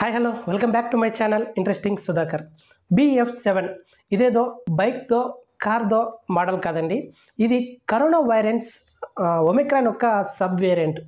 hi hello welcome back to my channel interesting Sudhakar BF seven ఇదేదో బైక్తో కార్దో model కాదండి ఇది కరోనా వైరన్స్ ఒమిక్రాన్ యొక్క సబ్ వేరియంట్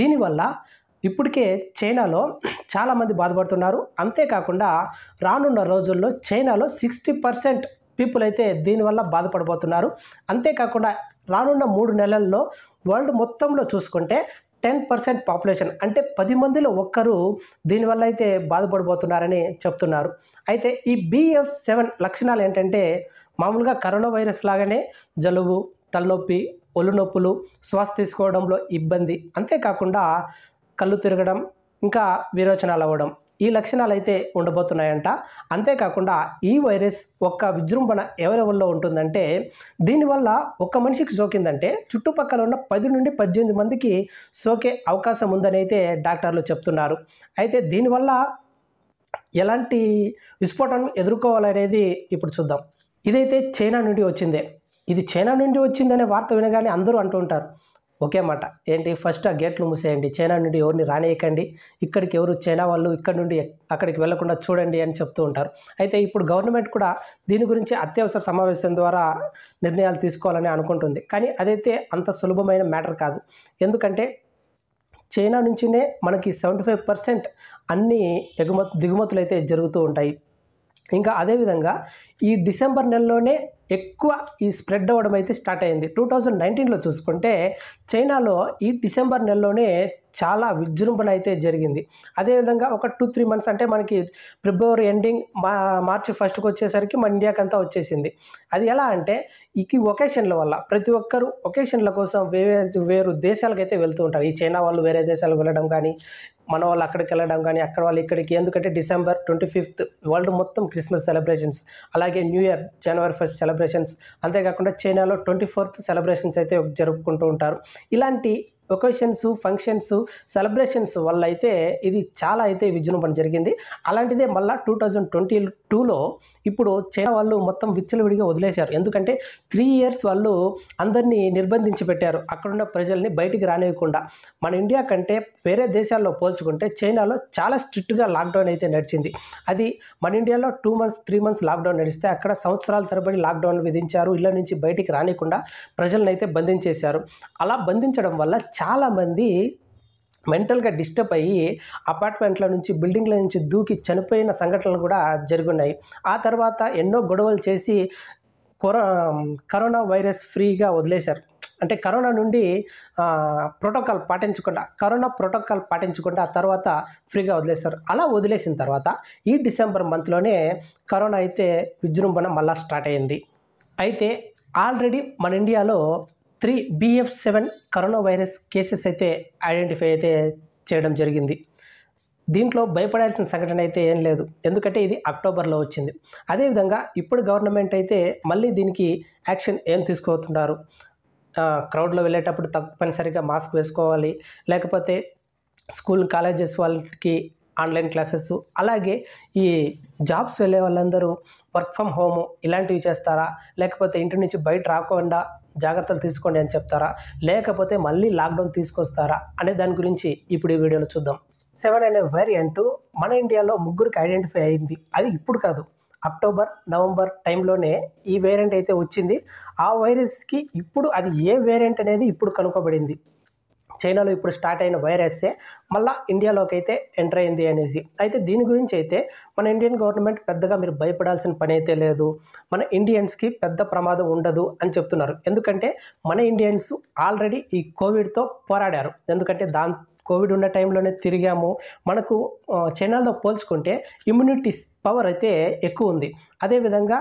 దీనివల్ల ఇప్పటికే చైనాలో చాలామంది బాధపడుతున్నారు అంతేకాకుండా రానున్న రోజుల్లో చైనాలో సిక్స్టీ పర్సెంట్ పీపుల్ అయితే దీనివల్ల బాధపడబోతున్నారు అంతేకాకుండా రానున్న మూడు నెలల్లో వరల్డ్ మొత్తంలో చూసుకుంటే టెన్ పర్సెంట్ పాపులేషన్ అంటే పది మందిలో ఒక్కరు దీనివల్ల అయితే బాధపడిపోతున్నారని చెప్తున్నారు అయితే ఈ బిఎఫ్ సెవెన్ లక్షణాలు ఏంటంటే మామూలుగా కరోనా వైరస్ లాగానే జలుబు తలనొప్పి ఒళ్ళు నొప్పులు శ్వాస తీసుకోవడంలో ఇబ్బంది అంతేకాకుండా కళ్ళు తిరగడం ఇంకా విరోచనాలు అవ్వడం ఈ లక్షణాలు అయితే ఉండబోతున్నాయంట అంతేకాకుండా ఈ వైరస్ ఒక్క విజృంభణ ఎవరెవరిలో ఉంటుందంటే దీనివల్ల ఒక మనిషికి సోకిందంటే చుట్టుపక్కల ఉన్న పది నుండి పద్దెనిమిది మందికి సోకే అవకాశం ఉందని అయితే డాక్టర్లు చెప్తున్నారు అయితే దీనివల్ల ఎలాంటి విస్ఫోటం ఎదుర్కోవాలనేది ఇప్పుడు చూద్దాం ఇదైతే చైనా నుండి వచ్చిందే ఇది చైనా నుండి వచ్చిందనే వార్త వినగానే అందరూ అంటుంటారు ఒకే మాట ఏంటి ఫస్ట్ ఆ గేట్లు మూసేయండి చైనా నుండి ఎవరిని రానియకండి ఇక్కడికి ఎవరు చైనా వాళ్ళు ఇక్కడి నుండి అక్కడికి వెళ్లకుండా చూడండి అని చెప్తూ ఉంటారు అయితే ఇప్పుడు గవర్నమెంట్ కూడా దీని గురించి అత్యవసర సమావేశం ద్వారా నిర్ణయాలు తీసుకోవాలని అనుకుంటుంది కానీ అదైతే అంత సులభమైన మ్యాటర్ కాదు ఎందుకంటే చైనా నుంచినే మనకి సెవెంటీ ఫైవ్ పర్సెంట్ అన్ని ఎగుమతి దిగుమతులు అయితే జరుగుతూ ఉంటాయి ఇంకా అదేవిధంగా ఈ డిసెంబర్ నెలలోనే ఎక్కువ ఈ స్ప్రెడ్ అవ్వడం అయితే స్టార్ట్ అయింది టూ థౌజండ్ నైన్టీన్లో చూసుకుంటే చైనాలో ఈ డిసెంబర్ నెలలోనే చాలా విజృంభణ అయితే జరిగింది అదేవిధంగా ఒక టూ త్రీ మంత్స్ అంటే మనకి ఫిబ్రవరి ఎండింగ్ మా మార్చి ఫస్ట్కి వచ్చేసరికి మన ఇండియాకంతా వచ్చేసింది అది ఎలా అంటే ఈ ఒకేషన్ల వల్ల ప్రతి ఒక్కరు ఒకేషన్ల కోసం వేరే వేరు దేశాలకైతే వెళ్తూ ఉంటారు ఈ చైనా వాళ్ళు వేరే దేశాలకు వెళ్ళడం కానీ మన వాళ్ళు అక్కడికి వెళ్ళడం కానీ అక్కడ వాళ్ళు ఇక్కడికి ఎందుకంటే డిసెంబర్ ట్వంటీ ఫిఫ్త్ వరల్డ్ మొత్తం క్రిస్మస్ సెలబ్రేషన్స్ అలాగే న్యూ ఇయర్ జనవరి ఫస్ట్ సెలబ్రేషన్స్ అంతేకాకుండా చైనాలో ట్వంటీ ఫోర్త్ సెలబ్రేషన్స్ అయితే జరుపుకుంటూ ఉంటారు ఇలాంటి ఒకేషన్స్ ఫంక్షన్స్ సెలబ్రేషన్స్ వల్ల అయితే ఇది చాలా అయితే విజృంభణ జరిగింది అలాంటిదే మళ్ళీ టూ థౌజండ్ ట్వంటీ టూలో ఇప్పుడు చైనా వాళ్ళు మొత్తం విచ్చలవిడిగా వదిలేశారు ఎందుకంటే త్రీ ఇయర్స్ వాళ్ళు అందరినీ నిర్బంధించి పెట్టారు అక్కడున్న ప్రజల్ని బయటికి రానివ్వకుండా మన ఇండియా కంటే వేరే దేశాల్లో పోల్చుకుంటే చైనాలో చాలా స్ట్రిక్ట్గా లాక్డౌన్ అయితే నడిచింది అది మన ఇండియాలో two months three months lockdown నడిస్తే అక్కడ సంవత్సరాల తరబడి లాక్డౌన్ విధించారు ఇళ్ళ నుంచి బయటికి రానికుండా ప్రజలను అయితే బంధించేశారు అలా బంధించడం వల్ల చాలామంది మెంటల్గా డిస్టర్బ్ అయ్యి అపార్ట్మెంట్ల నుంచి బిల్డింగ్ల నుంచి దూకి చనిపోయిన సంఘటనలు కూడా జరుగున్నాయి ఆ తర్వాత ఎన్నో గొడవలు చేసి కరోనా వైరస్ ఫ్రీగా వదిలేశారు అంటే కరోనా నుండి ప్రోటోకాల్ పాటించకుండా కరోనా ప్రోటోకాల్ పాటించకుండా ఆ తర్వాత ఫ్రీగా వదిలేశారు అలా వదిలేసిన తర్వాత ఈ డిసెంబర్ మంత్లోనే కరోనా అయితే విజృంభణ మళ్ళీ స్టార్ట్ అయింది అయితే ఆల్రెడీ మన ఇండియాలో three BF seven corona virus cases అయితే ఐడెంటిఫై అయితే చేయడం జరిగింది దీంట్లో భయపడాల్సిన సంఘటన అయితే ఏం లేదు ఎందుకంటే ఇది అక్టోబర్లో వచ్చింది అదేవిధంగా ఇప్పుడు గవర్నమెంట్ అయితే మళ్ళీ దీనికి యాక్షన్ ఏం తీసుకోతున్నారు క్రౌడ్లో వెళ్ళేటప్పుడు తప్పనిసరిగా మాస్క్ వేసుకోవాలి లేకపోతే స్కూల్ కాలేజెస్ వాళ్ళకి ఆన్లైన్ క్లాసెస్ అలాగే ఈ జాబ్స్ వెళ్ళే వాళ్ళందరూ వర్క్ ఫ్రమ్ హోము ఇలాంటివి చేస్తారా లేకపోతే ఇంటి నుంచి బయట రాకుండా జాగ్రత్తలు తీసుకోండి అని చెప్తారా లేకపోతే మళ్ళీ లాక్డౌన్ తీసుకొస్తారా అనే దాని గురించి ఇప్పుడు ఈ వీడియోలో చూద్దాం సెవెన్ అనే వేరియంట్ మన ఇండియాలో ముగ్గురికి ఐడెంటిఫై అయింది అది ఇప్పుడు కాదు అక్టోబర్ నవంబర్ టైంలోనే ఈ వేరియంట్ అయితే వచ్చింది ఆ వైరస్కి ఇప్పుడు అది ఏ వేరియంట్ అనేది ఇప్పుడు కనుక్కోబడింది చైనాలో ఇప్పుడు స్టార్ట్ అయిన వైరస్సే మళ్ళీ ఇండియాలోకి అయితే ఎంటర్ అయింది అనేసి అయితే దీని గురించి అయితే మన ఇండియన్ గవర్నమెంట్ పెద్దగా మీరు భయపడాల్సిన పని అయితే లేదు మన ఇండియన్స్కి పెద్ద ప్రమాదం ఉండదు అని చెప్తున్నారు ఎందుకంటే మన ఇండియన్స్ ఆల్రెడీ ఈ కోవిడ్తో పోరాడారు ఎందుకంటే దాని కోవిడ్ ఉన్న టైంలోనే తిరిగాము మనకు చైనాలో పోల్చుకుంటే ఇమ్యూనిటీ పవర్ అయితే ఎక్కువ ఉంది అదేవిధంగా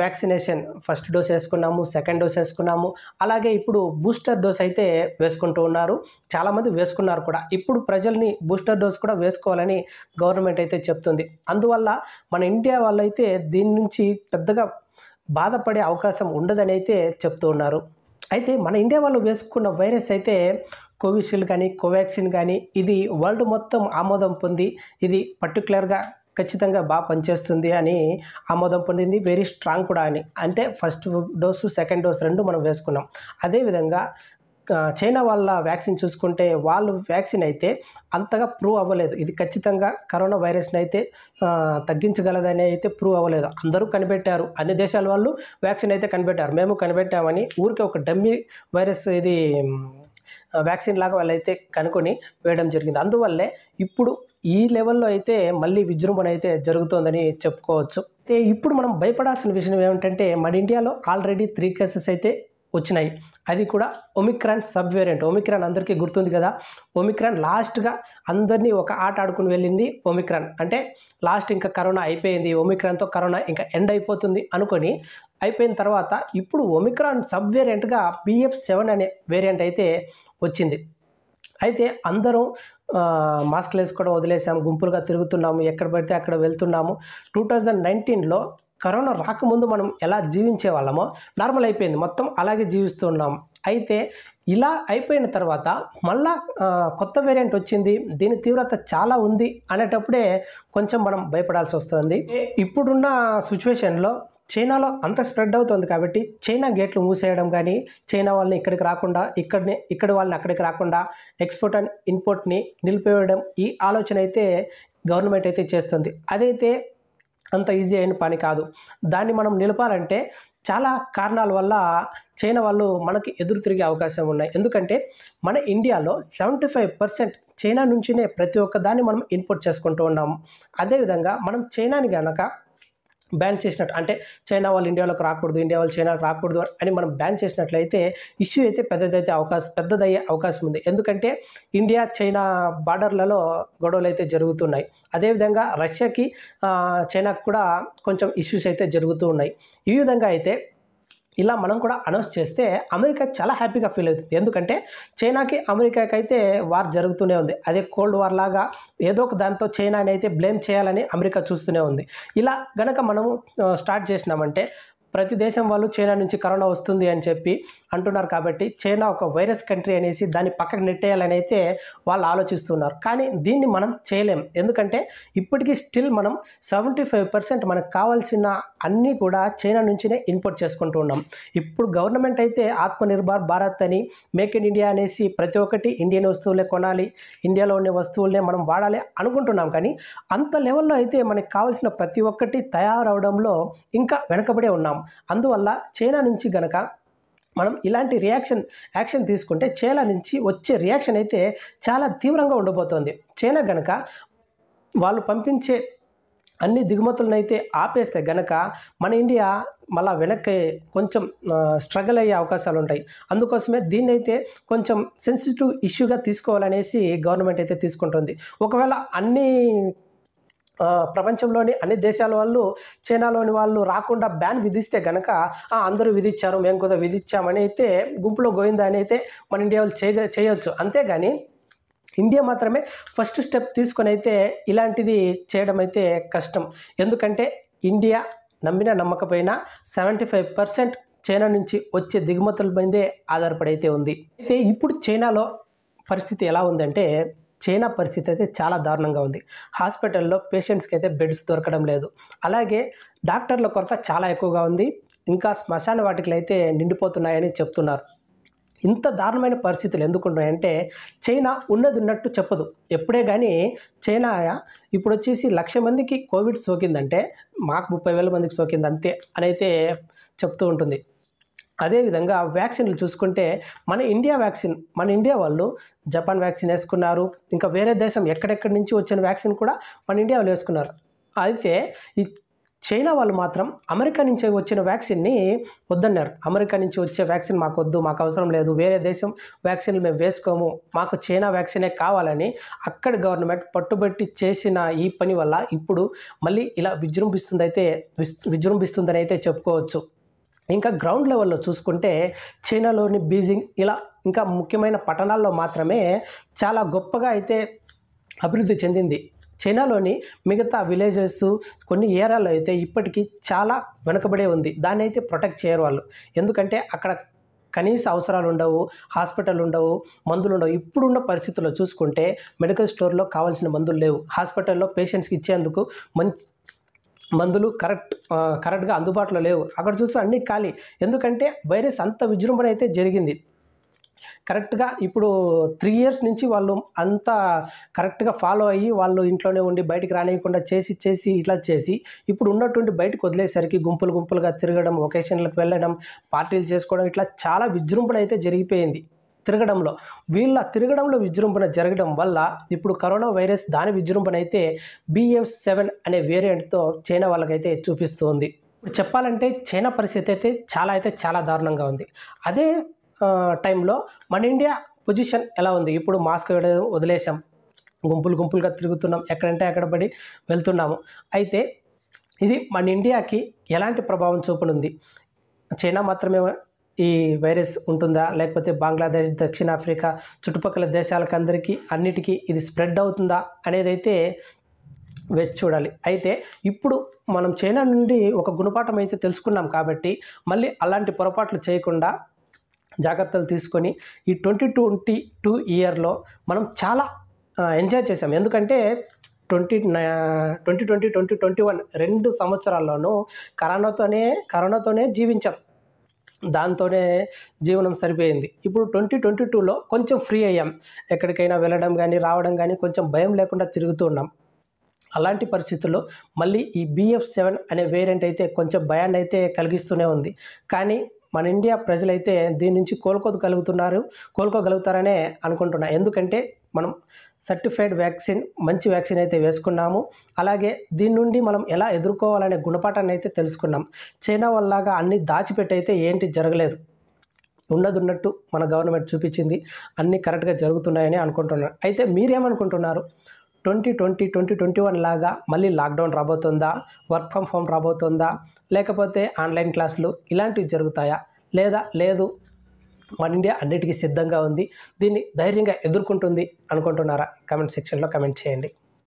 వ్యాక్సినేషన్ ఫస్ట్ డోస్ వేసుకున్నాము సెకండ్ డోస్ వేసుకున్నాము అలాగే ఇప్పుడు బూస్టర్ డోస్ అయితే వేసుకుంటూ ఉన్నారు చాలామంది వేసుకున్నారు కూడా ఇప్పుడు ప్రజల్ని బూస్టర్ డోస్ కూడా వేసుకోవాలని గవర్నమెంట్ అయితే చెప్తుంది అందువల్ల మన ఇండియా వాళ్ళైతే దీని నుంచి పెద్దగా బాధపడే అవకాశం ఉండదని అయితే చెప్తూ ఉన్నారు అయితే మన ఇండియా వాళ్ళు వేసుకున్న వైరస్ అయితే కోవిషీల్డ్ కానీ కోవాక్సిన్ కానీ ఇది వరల్డ్ మొత్తం ఆమోదం పొంది ఇది పర్టికులర్గా ఖచ్చితంగా బాగా పనిచేస్తుంది అని ఆమోదం పొందింది వెరీ స్ట్రాంగ్ కూడా అని అంటే ఫస్ట్ డోసు సెకండ్ డోస్ రెండు మనం వేసుకున్నాం అదేవిధంగా చైనా వాళ్ళ వ్యాక్సిన్ చూసుకుంటే వాళ్ళు వ్యాక్సిన్ అయితే అంతగా ప్రూవ్ అవ్వలేదు ఇది ఖచ్చితంగా కరోనా వైరస్ని అయితే తగ్గించగలదని అయితే ప్రూవ్ అవ్వలేదు అందరూ కనిపెట్టారు అన్ని దేశాల వాళ్ళు వ్యాక్సిన్ అయితే కనిపెట్టారు మేము కనిపెట్టామని ఊరికే ఒక డమ్మి వైరస్ ఇది వ్యాక్సిన్ లాగా వాళ్ళైతే కనుకొని వేయడం జరిగింది అందువల్లే ఇప్పుడు ఈ లెవెల్లో అయితే మళ్ళీ విజృంభణ అయితే జరుగుతోందని చెప్పుకోవచ్చు అయితే ఇప్పుడు మనం భయపడాల్సిన విషయం ఏమిటంటే మన ఇండియాలో ఆల్రెడీ త్రీ కేసెస్ అయితే వచ్చినాయి అది కూడా ఒమిక్రాన్ సబ్ వేరియంట్ ఒమిక్రాన్ అందరికీ గుర్తుంది కదా ఒమిక్రాన్ లాస్ట్గా అందరినీ ఒక ఆట ఆడుకుని వెళ్ళింది ఒమిక్రాన్ అంటే లాస్ట్ ఇంకా కరోనా అయిపోయింది ఒమిక్రాన్తో కరోనా ఇంకా ఎండ్ అయిపోతుంది అనుకొని అయిపోయిన తర్వాత ఇప్పుడు ఒమిక్రాన్ సబ్ వేరియంట్గా బిఎఫ్ సెవెన్ అనే వేరియంట్ అయితే వచ్చింది అయితే అందరం మాస్క్లు వేసుకోవడం వదిలేసాము గుంపులుగా తిరుగుతున్నాము ఎక్కడ పడితే అక్కడ వెళ్తున్నాము టూ థౌజండ్ నైన్టీన్లో కరోనా రాకముందు మనం ఎలా జీవించే వాళ్ళమో నార్మల్ అయిపోయింది మొత్తం అలాగే జీవిస్తున్నాం అయితే ఇలా అయిపోయిన తర్వాత మళ్ళా కొత్త వేరియంట్ వచ్చింది దీని తీవ్రత చాలా ఉంది అనేటప్పుడే కొంచెం మనం భయపడాల్సి వస్తుంది ఇప్పుడున్న సిచ్యువేషన్లో చైనాలో అంత స్ప్రెడ్ అవుతుంది కాబట్టి చైనా గేట్లు మూసేయడం కానీ చైనా వాళ్ళని ఇక్కడికి రాకుండా ఇక్కడనే ఇక్కడ వాళ్ళని అక్కడికి రాకుండా ఎక్స్పోర్ట్ అండ్ ఇంపోర్ట్ని నిలిపివేయడం ఈ ఆలోచన అయితే గవర్నమెంట్ అయితే చేస్తుంది అదైతే అంత ఈజీ అయిన పని కాదు దాన్ని మనం నిలపాలంటే చాలా కారణాల వల్ల చైనా వాళ్ళు మనకి ఎదురు తిరిగే అవకాశం ఉన్నాయి ఎందుకంటే మన ఇండియాలో సెవెంటీ ఫైవ్ పర్సెంట్ చైనా నుంచినే ప్రతి ఒక్క దాన్ని మనం ఇంపోర్ట్ చేసుకుంటూ ఉన్నాము అదేవిధంగా మనం చైనాని కనుక బ్యాన్ చేసినట్టు అంటే చైనా వాళ్ళు ఇండియాలోకి రాకూడదు ఇండియా వాళ్ళు చైనాకి రాకూడదు అని మనం బ్యాన్ చేసినట్లయితే ఇష్యూ అయితే పెద్దదైతే అవకాశం పెద్దదయ్యే అవకాశం ఉంది ఎందుకంటే ఇండియా చైనా బార్డర్లలో గొడవలు అయితే జరుగుతున్నాయి అదేవిధంగా రష్యాకి చైనాకు కూడా కొంచెం ఇష్యూస్ అయితే జరుగుతూ ఉన్నాయి ఈ విధంగా అయితే ఇలా మనం కూడా అనౌన్స్ చేస్తే అమెరికా చాలా హ్యాపీగా ఫీల్ అవుతుంది ఎందుకంటే చైనాకి అమెరికాకి అయితే వార్ జరుగుతూనే ఉంది అదే కోల్డ్ వార్ లాగా ఏదో ఒక దాంతో చైనాని అయితే బ్లేమ్ చేయాలని అమెరికా చూస్తూనే ఉంది ఇలా గనక మనము స్టార్ట్ చేసినామంటే ప్రతి దేశం వాళ్ళు చైనా నుంచి కరోనా వస్తుంది అని చెప్పి అంటున్నారు కాబట్టి చైనా ఒక వైరస్ కంట్రీ అనేసి దాన్ని పక్కకు నెట్టేయాలని అయితే వాళ్ళు ఆలోచిస్తున్నారు కానీ దీన్ని మనం చేయలేం ఎందుకంటే ఇప్పటికీ స్టిల్ మనం సెవెంటీ ఫైవ్ పర్సెంట్ మనకు కావాల్సిన అన్నీ కూడా చైనా నుంచినే ఇంపోర్ట్ చేసుకుంటూ ఉన్నాం ఇప్పుడు గవర్నమెంట్ అయితే ఆత్మనిర్భర్ భారత్ అని మేక్ ఇన్ ఇండియా అనేసి ప్రతి ఒక్కటి ఇండియన్ వస్తువులే కొనాలి ఇండియాలో ఉండే వస్తువులనే మనం వాడాలి అనుకుంటున్నాం కానీ అంత లెవెల్లో అయితే మనకు కావాల్సిన ప్రతి ఒక్కటి తయారవడంలో ఇంకా వెనకబడే ఉన్నాం ఉంటాం అందువల్ల చైనా నుంచి గనక మనం ఇలాంటి రియాక్షన్ యాక్షన్ తీసుకుంటే చైనా నుంచి వచ్చే రియాక్షన్ అయితే చాలా తీవ్రంగా ఉండబోతోంది చైనా గనక వాళ్ళు పంపించే అన్ని దిగుమతులనైతే ఆపేస్తే గనక మన ఇండియా మళ్ళా వెనక్కి కొంచెం స్ట్రగుల్ అయ్యే అవకాశాలు ఉంటాయి అందుకోసమే దీన్ని అయితే కొంచెం సెన్సిటివ్ ఇష్యూగా తీసుకోవాలనేసి గవర్నమెంట్ అయితే తీసుకుంటుంది ఒకవేళ అన్ని ప్రపంచంలోని అన్ని దేశాల వాళ్ళు చైనాలోని వాళ్ళు రాకుండా బ్యాన్ విధిస్తే కనుక అందరూ విధించారు మేము కూడా విధించామని అయితే గుంపులో గోవిందా అని అయితే మన ఇండియా వాళ్ళు చేయ చేయొచ్చు అంతేగాని ఇండియా మాత్రమే ఫస్ట్ స్టెప్ తీసుకొని అయితే ఇలాంటిది చేయడం అయితే కష్టం ఎందుకంటే ఇండియా నమ్మినా నమ్మకపోయినా సెవెంటీ ఫైవ్ పర్సెంట్ చైనా నుంచి వచ్చే దిగుమతుల మీదే ఆధారపడి ఉంది అయితే ఇప్పుడు చైనాలో పరిస్థితి ఎలా ఉందంటే చైనా పరిస్థితి అయితే చాలా దారుణంగా ఉంది హాస్పిటల్లో పేషెంట్స్కి అయితే బెడ్స్ దొరకడం లేదు అలాగే డాక్టర్ల కొరత చాలా ఎక్కువగా ఉంది ఇంకా శ్మశాన వాటికలు అయితే నిండిపోతున్నాయని చెప్తున్నారు ఇంత దారుణమైన పరిస్థితులు ఎందుకున్నాయంటే చైనా ఉన్నది ఉన్నట్టు చెప్పదు ఎప్పుడే కానీ చైనా ఇప్పుడు వచ్చేసి లక్ష మందికి కోవిడ్ సోకిందంటే మాకు ముప్పై వేల మందికి సోకింది అంతే అని అయితే చెప్తూ ఉంటుంది అదేవిధంగా వ్యాక్సిన్లు చూసుకుంటే మన ఇండియా వ్యాక్సిన్ మన ఇండియా వాళ్ళు జపాన్ వ్యాక్సిన్ వేసుకున్నారు ఇంకా వేరే దేశం ఎక్కడెక్కడి నుంచి వచ్చిన వ్యాక్సిన్ కూడా మన ఇండియా వాళ్ళు వేసుకున్నారు అయితే ఈ చైనా వాళ్ళు మాత్రం అమెరికా నుంచి వచ్చిన వ్యాక్సిన్ని వద్దన్నారు అమెరికా నుంచి వచ్చే వ్యాక్సిన్ మాకు వద్దు మాకు అవసరం లేదు వేరే దేశం వ్యాక్సిన్లు మేము వేసుకోము మాకు చైనా వ్యాక్సినే కావాలని అక్కడ గవర్నమెంట్ పట్టుబట్టి చేసిన ఈ పని వల్ల ఇప్పుడు మళ్ళీ ఇలా విజృంభిస్తుందైతే విజృంభిస్తుందని అయితే చెప్పుకోవచ్చు ఇంకా గ్రౌండ్ లెవెల్లో చూసుకుంటే చైనాలోని బీజింగ్ ఇలా ఇంకా ముఖ్యమైన పట్టణాల్లో మాత్రమే చాలా గొప్పగా అయితే అభివృద్ధి చెందింది చైనాలోని మిగతా విలేజెస్ కొన్ని ఏరియాలో అయితే ఇప్పటికీ చాలా వెనుకబడే ఉంది దాన్ని అయితే ప్రొటెక్ట్ చేయరు వాళ్ళు ఎందుకంటే అక్కడ కనీస అవసరాలు ఉండవు హాస్పిటల్ ఉండవు మందులు ఉండవు ఇప్పుడున్న పరిస్థితుల్లో చూసుకుంటే మెడికల్ స్టోర్లో కావాల్సిన మందులు లేవు హాస్పిటల్లో పేషెంట్స్కి ఇచ్చేందుకు మంచి మందులు కరెక్ట్ కరెక్ట్గా అందుబాటులో లేవు అక్కడ చూస్తే అన్నీ ఖాళీ ఎందుకంటే వైరస్ అంత విజృంభణ అయితే జరిగింది కరెక్ట్గా ఇప్పుడు త్రీ ఇయర్స్ నుంచి వాళ్ళు అంత కరెక్ట్గా ఫాలో అయ్యి వాళ్ళు ఇంట్లోనే ఉండి బయటికి రానియకుండా చేసి చేసి ఇట్లా చేసి ఇప్పుడు ఉన్నటువంటి బయటకు వదిలేసరికి గుంపులు గుంపులుగా తిరగడం ఒకేషన్లకు వెళ్ళడం పార్టీలు చేసుకోవడం ఇట్లా చాలా విజృంభణ అయితే జరిగిపోయింది తిరగడంలో వీళ్ళ తిరగడంలో విజృంభణ జరగడం వల్ల ఇప్పుడు కరోనా వైరస్ దాని విజృంభణ అయితే బిఎఫ్ సెవెన్ అనే వేరియంట్తో చైనా వాళ్ళకైతే చూపిస్తుంది ఇప్పుడు చెప్పాలంటే చైనా పరిస్థితి అయితే చాలా అయితే చాలా దారుణంగా ఉంది అదే టైంలో మన ఇండియా పొజిషన్ ఎలా ఉంది ఇప్పుడు మాస్క్ వదిలేసాం గుంపులు గుంపులుగా తిరుగుతున్నాం ఎక్కడంటే అక్కడ పడి వెళ్తున్నాము అయితే ఇది మన ఇండియాకి ఎలాంటి ప్రభావం చూపనుంది చైనా మాత్రమే ఈ వైరస్ ఉంటుందా లేకపోతే బంగ్లాదేశ్ దక్షిణాఫ్రికా చుట్టుపక్కల దేశాలకందరికీ అన్నిటికీ ఇది స్ప్రెడ్ అవుతుందా అనేది అయితే వెచ్చి చూడాలి అయితే ఇప్పుడు మనం చైనా నుండి ఒక గుణపాఠం అయితే తెలుసుకున్నాం కాబట్టి మళ్ళీ అలాంటి పొరపాట్లు చేయకుండా జాగ్రత్తలు తీసుకొని ఈ ట్వంటీ ట్వంటీ టూ ఇయర్లో మనం చాలా ఎంజాయ్ చేసాం ఎందుకంటే twenty twenty twenty twenty twenty one రెండు సంవత్సరాల్లోనూ కరోనాతోనే కరోనాతోనే జీవించాం దాంతోనే జీవనం సరిపోయింది ఇప్పుడు ట్వంటీ ట్వంటీ టూలో కొంచెం ఫ్రీ అయ్యాం ఎక్కడికైనా వెళ్ళడం కానీ రావడం కానీ కొంచెం భయం లేకుండా తిరుగుతూ ఉన్నాం అలాంటి పరిస్థితుల్లో మళ్ళీ ఈ బిఎఫ్ సెవెన్ అనే వేరియంట్ అయితే కొంచెం భయాన్ని అయితే కలిగిస్తూనే ఉంది కానీ మన ఇండియా ప్రజలైతే దీని నుంచి కోలుకోగలుగుతున్నారు కోలుకోగలుగుతారనే అనుకుంటున్నా ఎందుకంటే మనం సర్టిఫైడ్ వ్యాక్సిన్ మంచి వ్యాక్సిన్ అయితే వేసుకున్నాము అలాగే దీని నుండి మనం ఎలా ఎదుర్కోవాలనే గుణపాఠాన్ని అయితే తెలుసుకున్నాం చైనా వల్లగా అన్ని దాచిపెట్టయితే ఏంటి జరగలేదు ఉన్నది ఉన్నట్టు మన గవర్నమెంట్ చూపించింది అన్నీ కరెక్ట్గా జరుగుతున్నాయని అనుకుంటున్నాను అయితే మీరేమనుకుంటున్నారు twenty twenty twenty twenty one లాగా మళ్ళీ లాక్డౌన్ రాబోతుందా వర్క్ ఫ్రమ్ హోమ్ రాబోతుందా లేకపోతే ఆన్లైన్ క్లాసులు ఇలాంటివి జరుగుతాయా లేదా లేదు మన ఇండియా అన్నిటికీ సిద్ధంగా ఉంది దీన్ని ధైర్యంగా ఎదుర్కొంటుంది అనుకుంటున్నారా కమెంట్ సెక్షన్లో కమెంట్ చేయండి